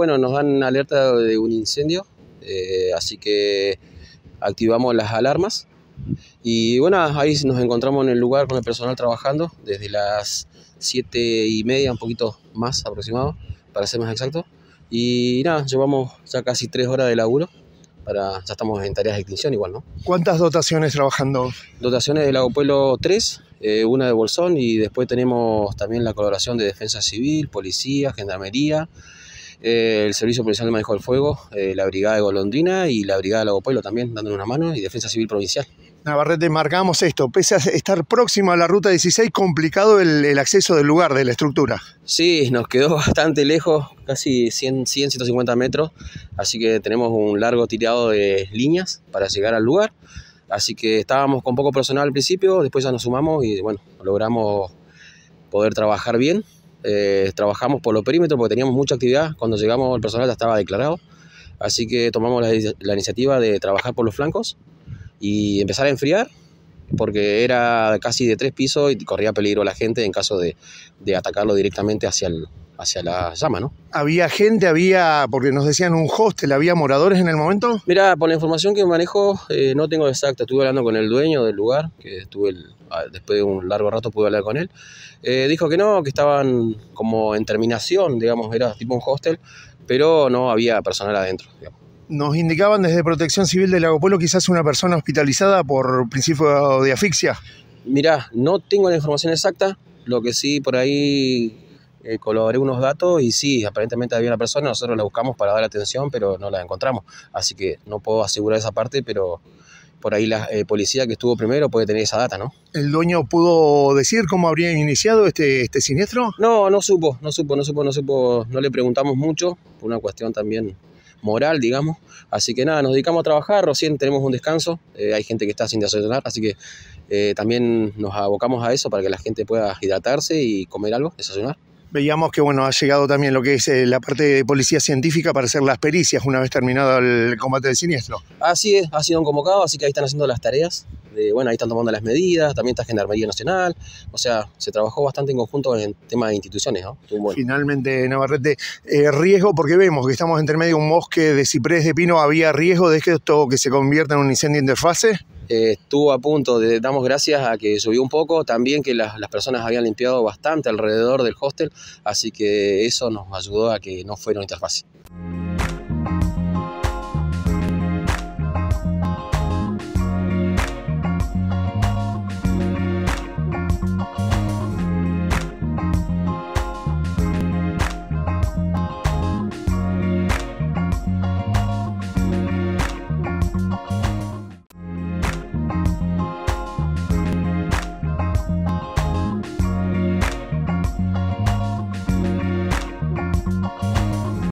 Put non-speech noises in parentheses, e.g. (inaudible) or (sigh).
Bueno, nos dan alerta de un incendio, eh, así que activamos las alarmas y bueno, ahí nos encontramos en el lugar con el personal trabajando desde las 7 y media, un poquito más aproximado, para ser más exacto. Y nada, llevamos ya casi 3 horas de laburo, para, ya estamos en tareas de extinción igual, ¿no? ¿Cuántas dotaciones trabajando? Dotaciones del Lago Pueblo 3, eh, una de Bolsón y después tenemos también la colaboración de Defensa Civil, Policía, Gendarmería. Eh, el Servicio Provincial de Manejo del Fuego, eh, la Brigada de Golondrina y la Brigada de Lago también, dándole una mano, y Defensa Civil Provincial. Navarrete, marcamos esto, pese a estar próximo a la ruta 16, complicado el, acceso del lugar, de la estructura. Sí, nos quedó (laughs) bastante lejos, casi 100, 100, 150 metros, así que tenemos un largo tirado de líneas para llegar al lugar, así que estábamos con poco personal al principio, después ya nos sumamos y bueno, logramos poder trabajar bien eh, trabajamos por los perímetros porque teníamos mucha actividad, cuando llegamos el personal ya estaba declarado, así que tomamos la, iniciativa de trabajar por los flancos y empezar a enfriar, porque era casi de tres pisos y corría peligro la gente en caso de atacarlo directamente hacia el, hacia la llama, ¿no? ¿Había gente, había, porque nos decían un hostel, había moradores en el momento? Mira, por la información que manejo, eh, no tengo exacta. Estuve hablando con el dueño del lugar, que estuve ah, después de un largo rato pude hablar con él. Eh, dijo que no, que estaban como en terminación, digamos, era tipo un hostel, pero no había personal adentro, Nos indicaban desde Protección Civil del Lago quizás una persona hospitalizada por principio de asfixia. Mirá, no tengo la información exacta, lo que sí por ahí eh, colaboré unos datos y sí, aparentemente había una persona, nosotros la buscamos para dar atención, pero no la encontramos. Así que no puedo asegurar esa parte, pero por ahí la eh, policía que estuvo primero puede tener esa data, ¿no? ¿El dueño pudo decir cómo habría iniciado este, este siniestro? No, no supo, no supo, no supo, no supo, no le preguntamos mucho, por una cuestión también moral, digamos. Así que nada, nos dedicamos a trabajar, recién tenemos un descanso, eh, hay gente que está sin desayunar, así que eh, también nos abocamos a eso para que la gente pueda hidratarse y comer algo, desayunar. Veíamos que bueno, ha llegado también lo que es eh, la parte de policía científica para hacer las pericias una vez terminado el combate del siniestro. Así es, ha sido convocado, así que ahí están haciendo las tareas. De, bueno, ahí están tomando las medidas, también está Gendarmería Nacional, o sea, se trabajó bastante en conjunto en tema de instituciones, ¿no? Finalmente, Navarrete, eh, riesgo, porque vemos que estamos entre medio de un bosque de ciprés de pino, ¿había riesgo de que esto que se convierta en un incendio interfase? Eh, estuvo a punto de, damos gracias a que subió un poco, también que las, personas habían limpiado bastante alrededor del hostel, así que eso nos ayudó a que no fuera un interfaz.